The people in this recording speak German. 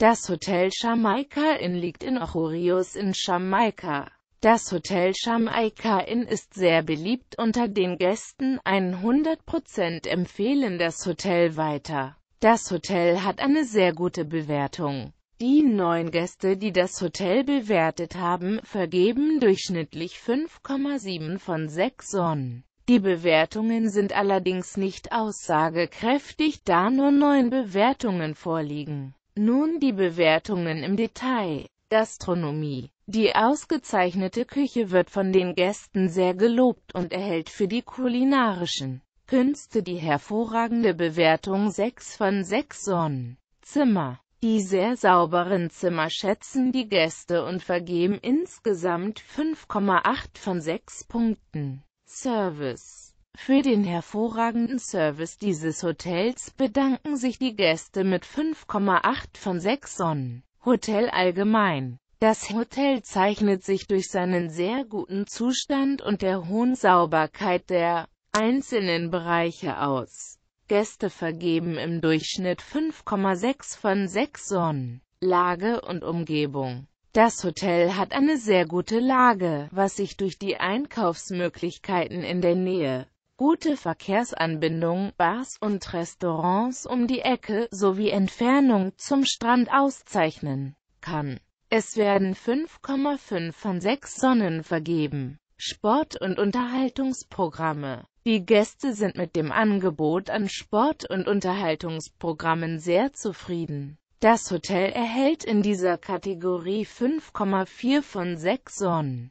Das Hotel Jamaika Inn liegt in Ochurius in Jamaika. Das Hotel Jamaika Inn ist sehr beliebt unter den Gästen, 100% empfehlen das Hotel weiter. Das Hotel hat eine sehr gute Bewertung. Die neun Gäste, die das Hotel bewertet haben, vergeben durchschnittlich 5,7 von 6 Sonnen. Die Bewertungen sind allerdings nicht aussagekräftig, da nur neun Bewertungen vorliegen. Nun die Bewertungen im Detail. Gastronomie Die ausgezeichnete Küche wird von den Gästen sehr gelobt und erhält für die kulinarischen Künste die hervorragende Bewertung 6 von 6 Sonnen. Zimmer Die sehr sauberen Zimmer schätzen die Gäste und vergeben insgesamt 5,8 von 6 Punkten. Service für den hervorragenden Service dieses Hotels bedanken sich die Gäste mit 5,8 von 6 Sonnen. Hotel allgemein das Hotel zeichnet sich durch seinen sehr guten Zustand und der hohen Sauberkeit der einzelnen Bereiche aus. Gäste vergeben im Durchschnitt 5,6 von 6 Sonnen. Lage und Umgebung Das Hotel hat eine sehr gute Lage, was sich durch die Einkaufsmöglichkeiten in der Nähe gute Verkehrsanbindung, Bars und Restaurants um die Ecke sowie Entfernung zum Strand auszeichnen kann. Es werden 5,5 von 6 Sonnen vergeben. Sport- und Unterhaltungsprogramme Die Gäste sind mit dem Angebot an Sport- und Unterhaltungsprogrammen sehr zufrieden. Das Hotel erhält in dieser Kategorie 5,4 von 6 Sonnen.